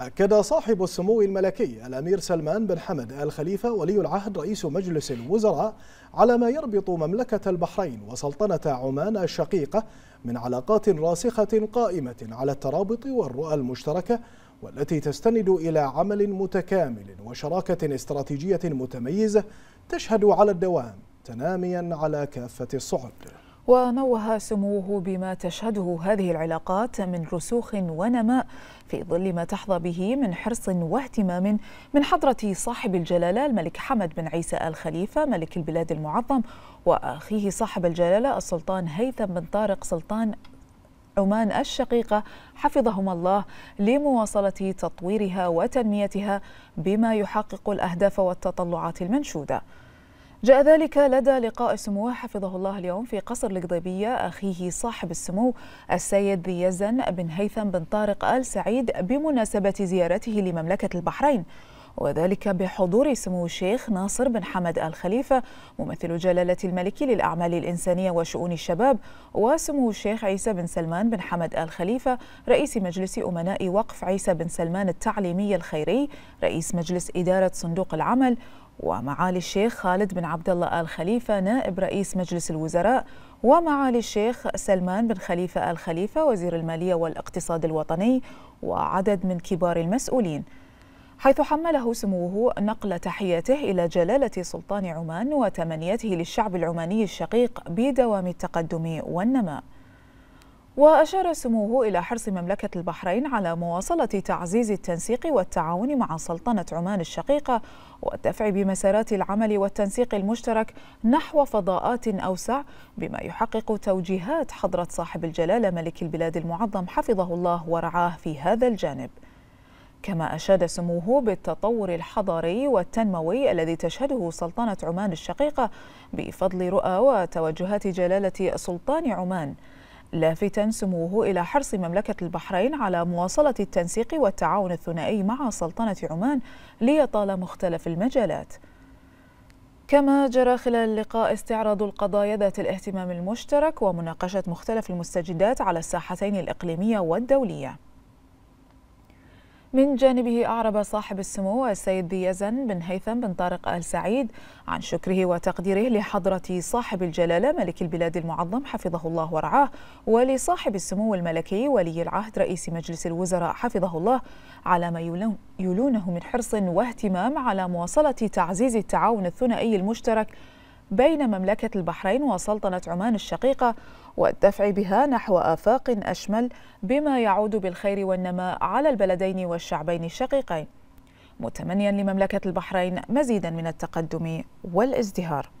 أكد صاحب السمو الملكي الأمير سلمان بن حمد آل خليفة ولي العهد رئيس مجلس الوزراء على ما يربط مملكة البحرين وسلطنة عمان الشقيقة من علاقات راسخة قائمة على الترابط والرؤى المشتركة والتي تستند إلى عمل متكامل وشراكة استراتيجية متميزة تشهد على الدوام تناميا على كافة الصعد ونوه سموه بما تشهده هذه العلاقات من رسوخ ونماء في ظل ما تحظى به من حرص واهتمام من حضرة صاحب الجلالة الملك حمد بن عيسى آل خليفة ملك البلاد المعظم وأخيه صاحب الجلالة السلطان هيثم بن طارق سلطان عمان الشقيقة حفظهما الله لمواصلة تطويرها وتنميتها بما يحقق الأهداف والتطلعات المنشودة جاء ذلك لدى لقاء سموه حفظه الله اليوم في قصر القضيبية أخيه صاحب السمو السيد يزن بن هيثم بن طارق آل سعيد بمناسبة زيارته لمملكة البحرين وذلك بحضور سمو الشيخ ناصر بن حمد آل خليفة ممثل جلالة الملك للأعمال الإنسانية وشؤون الشباب وسمو الشيخ عيسى بن سلمان بن حمد آل خليفة رئيس مجلس أمناء وقف عيسى بن سلمان التعليمي الخيري رئيس مجلس إدارة صندوق العمل ومعالي الشيخ خالد بن عبد الله آل خليفة نائب رئيس مجلس الوزراء ومعالي الشيخ سلمان بن خليفة آل خليفة وزير المالية والاقتصاد الوطني وعدد من كبار المسؤولين حيث حمله سموه نقل تحيته إلى جلالة سلطان عمان وتمنيته للشعب العماني الشقيق بدوام التقدم والنماء وأشار سموه إلى حرص مملكة البحرين على مواصلة تعزيز التنسيق والتعاون مع سلطنة عمان الشقيقة والدفع بمسارات العمل والتنسيق المشترك نحو فضاءات أوسع بما يحقق توجيهات حضرة صاحب الجلالة ملك البلاد المعظم حفظه الله ورعاه في هذا الجانب كما أشاد سموه بالتطور الحضاري والتنموي الذي تشهده سلطنة عمان الشقيقة بفضل رؤى وتوجهات جلالة سلطان عمان لافتا سموه إلى حرص مملكة البحرين على مواصلة التنسيق والتعاون الثنائي مع سلطنة عمان ليطال مختلف المجالات كما جرى خلال اللقاء استعراض القضايا ذات الاهتمام المشترك ومناقشة مختلف المستجدات على الساحتين الإقليمية والدولية من جانبه أعرب صاحب السمو السيد بيزن بن هيثم بن طارق آل سعيد عن شكره وتقديره لحضرة صاحب الجلالة ملك البلاد المعظم حفظه الله ورعاه ولصاحب السمو الملكي ولي العهد رئيس مجلس الوزراء حفظه الله على ما يلونه من حرص واهتمام على مواصلة تعزيز التعاون الثنائي المشترك بين مملكة البحرين وسلطنة عمان الشقيقة والدفع بها نحو آفاق أشمل بما يعود بالخير والنماء على البلدين والشعبين الشقيقين متمنيا لمملكة البحرين مزيدا من التقدم والازدهار